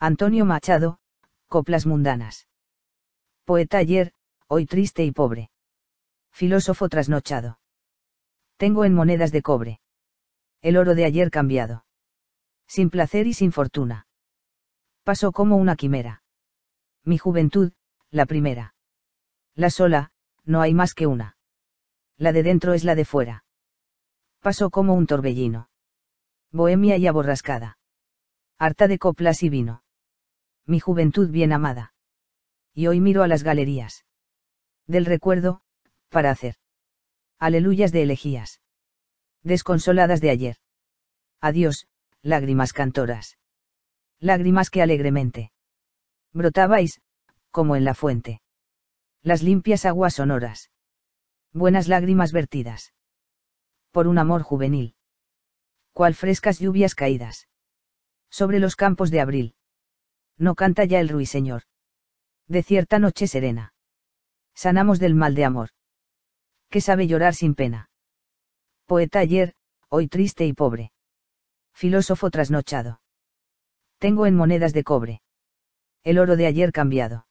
Antonio Machado, Coplas Mundanas. Poeta ayer, hoy triste y pobre. Filósofo trasnochado. Tengo en monedas de cobre. El oro de ayer cambiado. Sin placer y sin fortuna. Paso como una quimera. Mi juventud, la primera. La sola, no hay más que una. La de dentro es la de fuera. Paso como un torbellino. Bohemia y aborrascada. Harta de coplas y vino mi juventud bien amada. Y hoy miro a las galerías. Del recuerdo, para hacer. Aleluyas de elegías. Desconsoladas de ayer. Adiós, lágrimas cantoras. Lágrimas que alegremente. Brotabais, como en la fuente. Las limpias aguas sonoras. Buenas lágrimas vertidas. Por un amor juvenil. Cual frescas lluvias caídas. Sobre los campos de abril. No canta ya el ruiseñor. De cierta noche serena. Sanamos del mal de amor. Que sabe llorar sin pena. Poeta ayer, hoy triste y pobre. Filósofo trasnochado. Tengo en monedas de cobre. El oro de ayer cambiado.